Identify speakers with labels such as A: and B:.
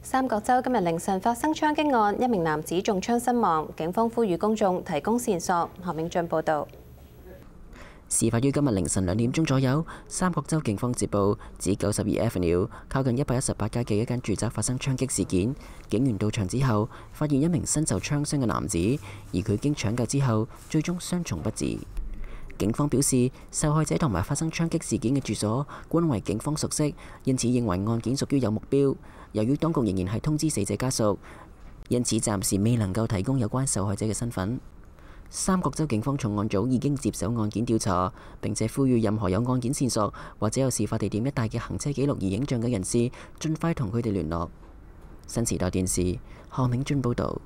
A: 三角洲今日凌晨發生槍擊案，一名男子中槍身亡，警方呼籲公眾提供線索。何永俊報導。
B: 事發於今日凌晨兩點鐘左右，三角洲警方接報，指九十二 F 了靠近一百一十八街嘅一間住宅發生槍擊事件。警員到場之後，發現一名身受槍傷嘅男子，而佢經搶救之後，最終傷重不治。警方表示，受害者同埋發生槍擊事件嘅住所均為警方熟悉，因此認為案件屬於有目標。由於當局仍然係通知死者家屬，因此暫時未能夠提供有關受害者嘅身份。三角洲警方重案組已經接手案件調查，並且呼籲任何有案件線索或者有事發地點一帶嘅行車記錄而影像嘅人士，尽快同佢哋聯絡。新時代電視何铭俊報導。